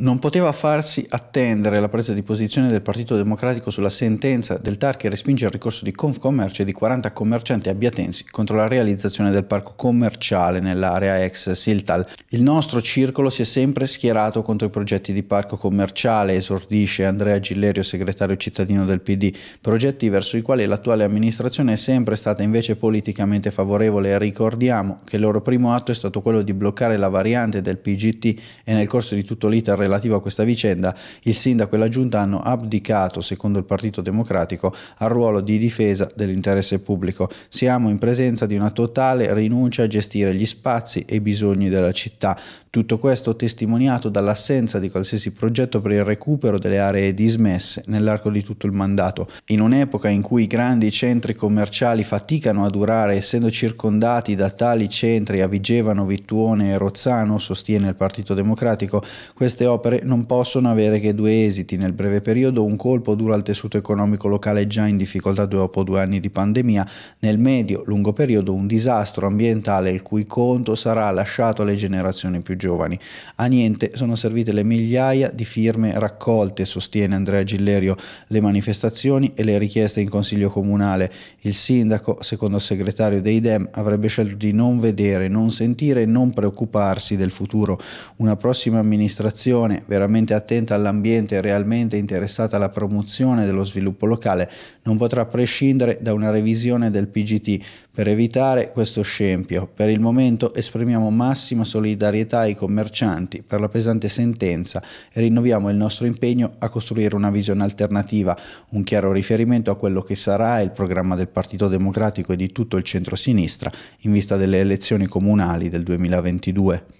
non poteva farsi attendere la presa di posizione del Partito Democratico sulla sentenza del TAR che respinge il ricorso di Confcommercio e di 40 commercianti abbiatensi contro la realizzazione del parco commerciale nell'area ex Siltal. Il nostro circolo si è sempre schierato contro i progetti di parco commerciale, esordisce Andrea Gillerio, segretario cittadino del PD, progetti verso i quali l'attuale amministrazione è sempre stata invece politicamente favorevole e ricordiamo che il loro primo atto è stato quello di bloccare la variante del PGT e nel corso di tutto l'iter relativo a questa vicenda, il sindaco e la giunta hanno abdicato, secondo il Partito Democratico, al ruolo di difesa dell'interesse pubblico. Siamo in presenza di una totale rinuncia a gestire gli spazi e i bisogni della città. Tutto questo testimoniato dall'assenza di qualsiasi progetto per il recupero delle aree dismesse nell'arco di tutto il mandato. In un'epoca in cui i grandi centri commerciali faticano a durare, essendo circondati da tali centri a Vigevano, Vittuone e Rozzano, sostiene il Partito Democratico, queste opere opere non possono avere che due esiti. Nel breve periodo un colpo duro al tessuto economico locale già in difficoltà dopo due anni di pandemia, nel medio-lungo periodo un disastro ambientale il cui conto sarà lasciato alle generazioni più giovani. A niente sono servite le migliaia di firme raccolte, sostiene Andrea Gillerio, le manifestazioni e le richieste in Consiglio Comunale. Il sindaco, secondo il segretario dei DEM, avrebbe scelto di non vedere, non sentire e non preoccuparsi del futuro. Una prossima amministrazione popolazione veramente attenta all'ambiente e realmente interessata alla promozione dello sviluppo locale non potrà prescindere da una revisione del PGT per evitare questo scempio. Per il momento esprimiamo massima solidarietà ai commercianti per la pesante sentenza e rinnoviamo il nostro impegno a costruire una visione alternativa, un chiaro riferimento a quello che sarà il programma del Partito Democratico e di tutto il centro-sinistra in vista delle elezioni comunali del 2022.